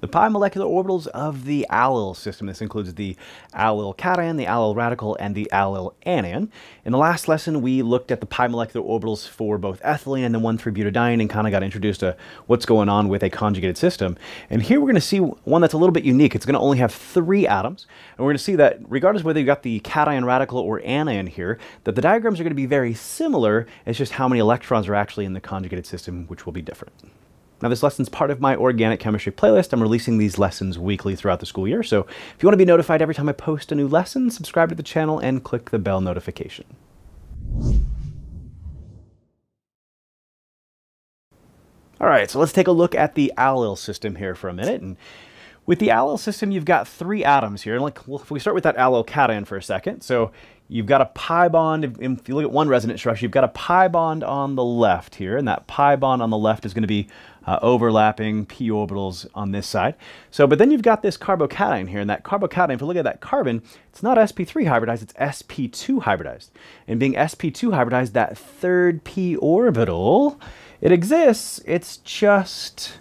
the pi molecular orbitals of the allyl system. This includes the allyl cation, the allyl radical, and the allyl anion. In the last lesson, we looked at the pi molecular orbitals for both ethylene and the 1,3-butadiene and kind of got introduced to what's going on with a conjugated system. And here we're going to see one that's a little bit unique. It's going to only have three atoms. And we're going to see that regardless whether you've got the cation radical or anion here, that the diagrams are going to be very similar. It's just how many electrons are actually in the conjugated system, which will be different. Now this lesson's part of my organic chemistry playlist. I'm releasing these lessons weekly throughout the school year. So if you want to be notified every time I post a new lesson, subscribe to the channel and click the bell notification. All right, so let's take a look at the allyl system here for a minute. And with the allyl system, you've got three atoms here. Like, well, if we start with that allyl cation for a second, so you've got a pi bond. If, if you look at one resonance structure, you've got a pi bond on the left here, and that pi bond on the left is going to be uh, overlapping p orbitals on this side. So, but then you've got this carbocation here, and that carbocation, if you look at that carbon, it's not sp3 hybridized, it's sp2 hybridized. And being sp2 hybridized, that third p orbital, it exists, it's just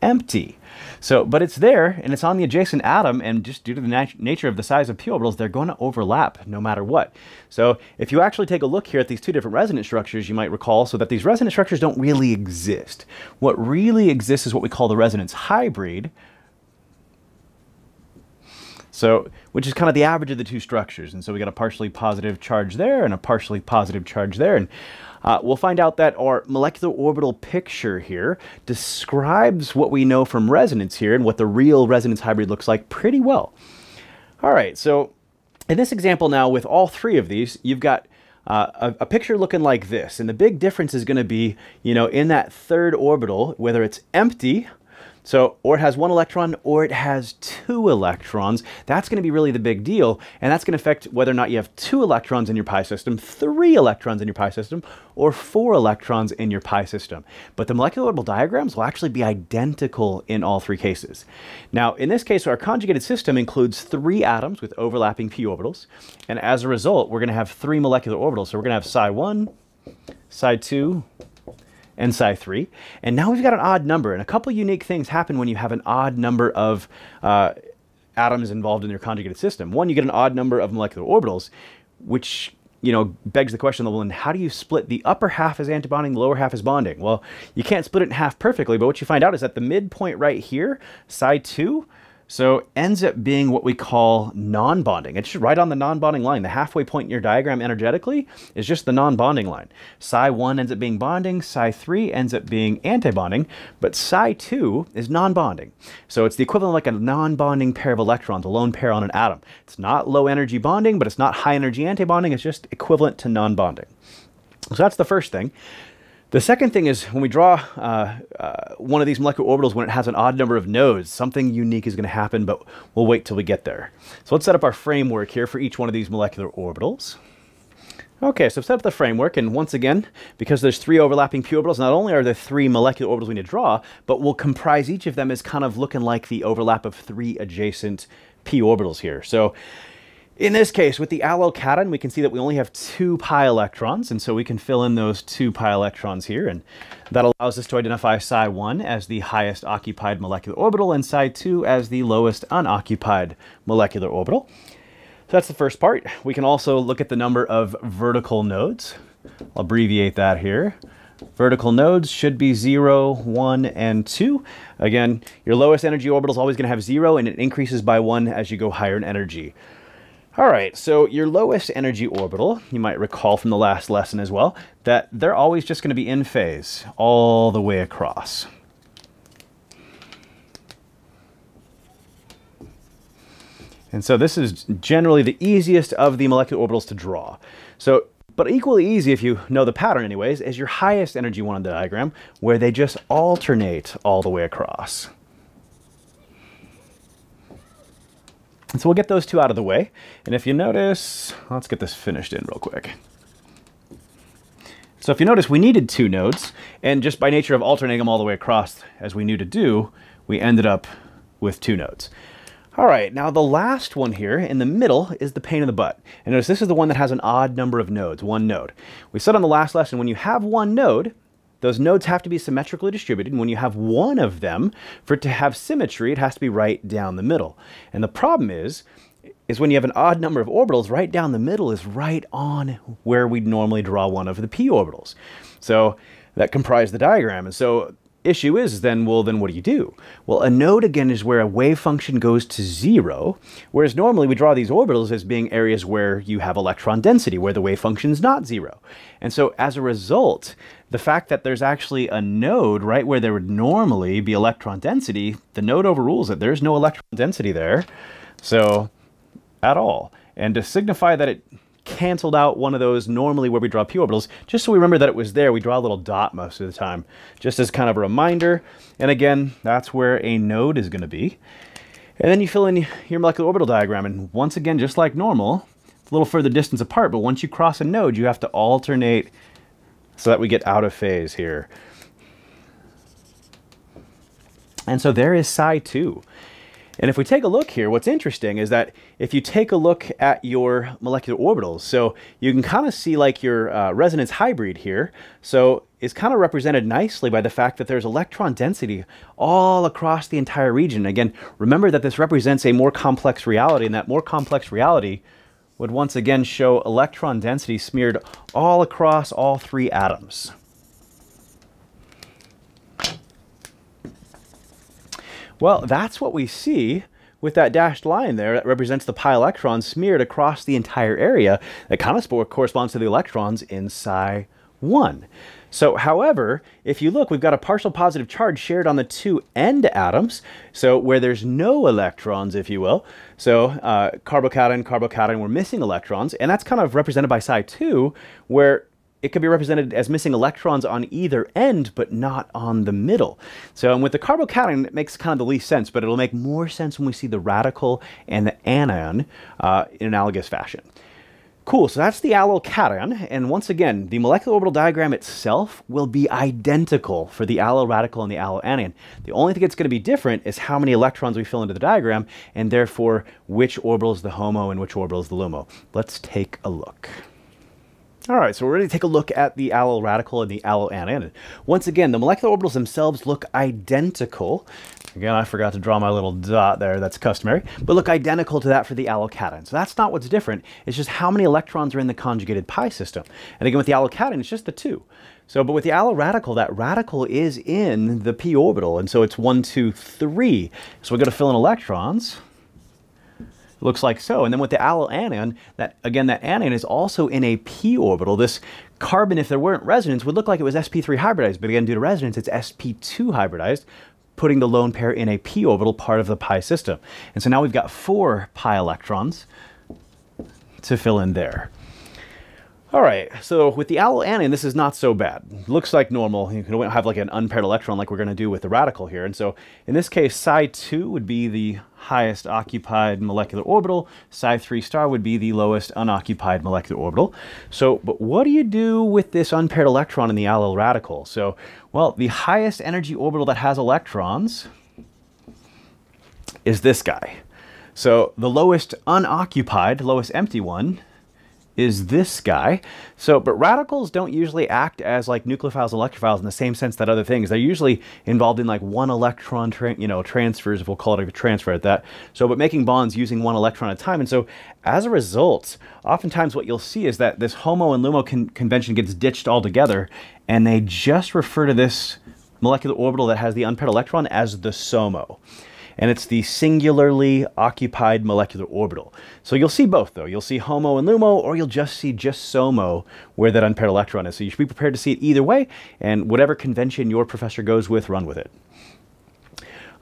empty. So, but it's there and it's on the adjacent atom and just due to the nat nature of the size of p orbitals, they're going to overlap no matter what. So if you actually take a look here at these two different resonance structures, you might recall so that these resonance structures don't really exist. What really exists is what we call the resonance hybrid, so, which is kind of the average of the two structures. And so we got a partially positive charge there and a partially positive charge there. And uh, we'll find out that our molecular orbital picture here describes what we know from resonance here and what the real resonance hybrid looks like pretty well. All right, so in this example now with all three of these, you've got uh, a, a, picture looking like this. And the big difference is going to be, you know, in that third orbital, whether it's empty so, or it has one electron or it has two electrons. That's going to be really the big deal. And that's going to affect whether or not you have two electrons in your pi system, three electrons in your pi system, or four electrons in your pi system. But the molecular orbital diagrams will actually be identical in all three cases. Now, in this case, our conjugated system includes three atoms with overlapping p orbitals. And as a result, we're going to have three molecular orbitals. So we're going to have psi 1, psi 2, and psi3. And now we've got an odd number. And a couple unique things happen when you have an odd number of uh, atoms involved in your conjugated system. One, you get an odd number of molecular orbitals, which you know, begs the question, well, then how do you split the upper half as antibonding, the lower half as bonding? Well, you can't split it in half perfectly, but what you find out is that the midpoint right here, psi 2, so ends up being what we call non-bonding. It's right on the non-bonding line. The halfway point in your diagram energetically is just the non-bonding line. Psi 1 ends up being bonding, psi 3 ends up being antibonding, but psi 2 is non-bonding. So it's the equivalent like a non-bonding pair of electrons, a lone pair on an atom. It's not low energy bonding, but it's not high energy antibonding. It's just equivalent to non-bonding. So that's the first thing. The second thing is when we draw uh, uh, one of these molecular orbitals when it has an odd number of nodes, something unique is going to happen, but we'll wait till we get there. So let's set up our framework here for each one of these molecular orbitals. Okay, so I've set up the framework, and once again, because there's three overlapping p orbitals, not only are there three molecular orbitals we need to draw, but we'll comprise each of them as kind of looking like the overlap of three adjacent p orbitals here. So in this case, with the cation, we can see that we only have two pi electrons, and so we can fill in those two pi electrons here, and that allows us to identify psi-1 as the highest occupied molecular orbital and psi-2 as the lowest unoccupied molecular orbital. So that's the first part. We can also look at the number of vertical nodes. I'll abbreviate that here. Vertical nodes should be 0, 1, and 2. Again, your lowest energy orbital is always going to have 0, and it increases by 1 as you go higher in energy. All right, so your lowest energy orbital, you might recall from the last lesson as well, that they're always just going to be in phase all the way across. And so this is generally the easiest of the molecular orbitals to draw. So, but equally easy, if you know the pattern anyways, is your highest energy one on the diagram, where they just alternate all the way across. So we'll get those two out of the way. And if you notice, let's get this finished in real quick. So if you notice, we needed two nodes, and just by nature of alternating them all the way across as we knew to do, we ended up with two nodes. All right, now the last one here in the middle is the pain in the butt. And notice this is the one that has an odd number of nodes, one node. We said on the last lesson, when you have one node, those nodes have to be symmetrically distributed. When you have one of them, for it to have symmetry, it has to be right down the middle. And the problem is, is when you have an odd number of orbitals, right down the middle is right on where we'd normally draw one of the p orbitals. So that comprised the diagram. And so issue is then, well, then what do you do? Well, a node again is where a wave function goes to zero, whereas normally we draw these orbitals as being areas where you have electron density, where the wave function is not zero. And so as a result, the fact that there's actually a node right where there would normally be electron density, the node overrules it. There's no electron density there, so at all. And to signify that it canceled out one of those normally where we draw p orbitals, just so we remember that it was there. We draw a little dot most of the time, just as kind of a reminder. And again, that's where a node is going to be. And then you fill in your molecular orbital diagram. And once again, just like normal, it's a little further distance apart, but once you cross a node, you have to alternate so that we get out of phase here. And so there is psi 2. And if we take a look here, what's interesting is that if you take a look at your molecular orbitals, so you can kind of see like your uh, resonance hybrid here. So is kind of represented nicely by the fact that there's electron density all across the entire region. Again, remember that this represents a more complex reality and that more complex reality would once again show electron density smeared all across all three atoms. Well, that's what we see with that dashed line there that represents the pi electrons smeared across the entire area that kind of corresponds to the electrons in psi 1. So, however, if you look, we've got a partial positive charge shared on the two end atoms, so where there's no electrons, if you will. So, uh, carbocation, carbocation, we're missing electrons, and that's kind of represented by psi 2, where it could be represented as missing electrons on either end, but not on the middle. So and with the carbocation, it makes kind of the least sense, but it'll make more sense when we see the radical and the anion uh, in analogous fashion. Cool, so that's the allyl cation, and once again, the molecular orbital diagram itself will be identical for the allyl radical and the allyl anion. The only thing that's going to be different is how many electrons we fill into the diagram, and therefore which orbital is the homo and which orbital is the LUMO. Let's take a look. All right, so we're ready to take a look at the allyl radical and the allyl anion. Once again, the molecular orbitals themselves look identical. Again, I forgot to draw my little dot there, that's customary, but look identical to that for the allocation. So that's not what's different, it's just how many electrons are in the conjugated pi system. And again, with the allocation, it's just the two. So, but with the allyl radical, that radical is in the p orbital, and so it's one, two, three. So we're gonna fill in electrons, looks like so. And then with the allyl anion, that again, that anion is also in a p orbital. This carbon, if there weren't resonance, would look like it was sp3 hybridized, but again, due to resonance, it's sp2 hybridized, putting the lone pair in a p orbital part of the pi system. And so now we've got four pi electrons to fill in there. All right, so with the allyl anion, this is not so bad. Looks like normal. You can have like an unpaired electron like we're going to do with the radical here. And so in this case, psi 2 would be the highest occupied molecular orbital. Psi 3 star would be the lowest unoccupied molecular orbital. So, but what do you do with this unpaired electron in the allyl radical? So, well, the highest energy orbital that has electrons is this guy. So the lowest unoccupied, lowest empty one is this guy. So, but radicals don't usually act as like nucleophiles and electrophiles in the same sense that other things. They're usually involved in like one electron, you know, transfers, if we'll call it a transfer at that. So, but making bonds using one electron at a time. And so as a result, oftentimes what you'll see is that this HOMO and LUMO con convention gets ditched altogether and they just refer to this molecular orbital that has the unpaired electron as the SOMO and it's the singularly occupied molecular orbital. So you'll see both, though. You'll see HOMO and LUMO, or you'll just see just SOMO, where that unpaired electron is. So you should be prepared to see it either way, and whatever convention your professor goes with, run with it.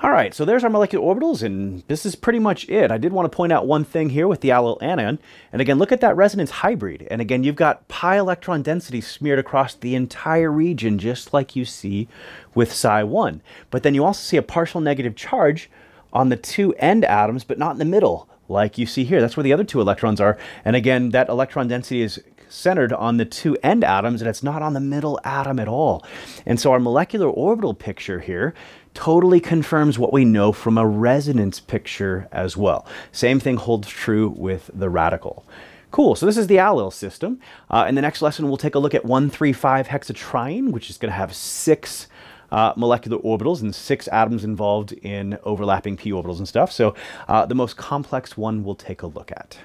All right, so there's our molecular orbitals, and this is pretty much it. I did want to point out one thing here with the allyl anion. And again, look at that resonance hybrid. And again, you've got pi electron density smeared across the entire region, just like you see with psi 1. But then you also see a partial negative charge on the two end atoms, but not in the middle, like you see here. That's where the other two electrons are. And again, that electron density is centered on the two end atoms, and it's not on the middle atom at all. And so our molecular orbital picture here totally confirms what we know from a resonance picture as well. Same thing holds true with the radical. Cool, so this is the allyl system. Uh, in the next lesson, we'll take a look at 135 hexatriene, which is gonna have six uh, molecular orbitals and six atoms involved in overlapping p orbitals and stuff. So uh, the most complex one we'll take a look at.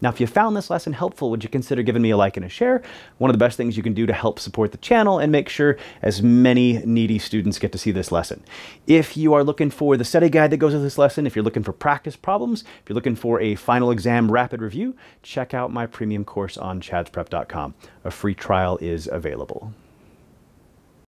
Now, if you found this lesson helpful, would you consider giving me a like and a share? One of the best things you can do to help support the channel and make sure as many needy students get to see this lesson. If you are looking for the study guide that goes with this lesson, if you're looking for practice problems, if you're looking for a final exam rapid review, check out my premium course on chadsprep.com. A free trial is available.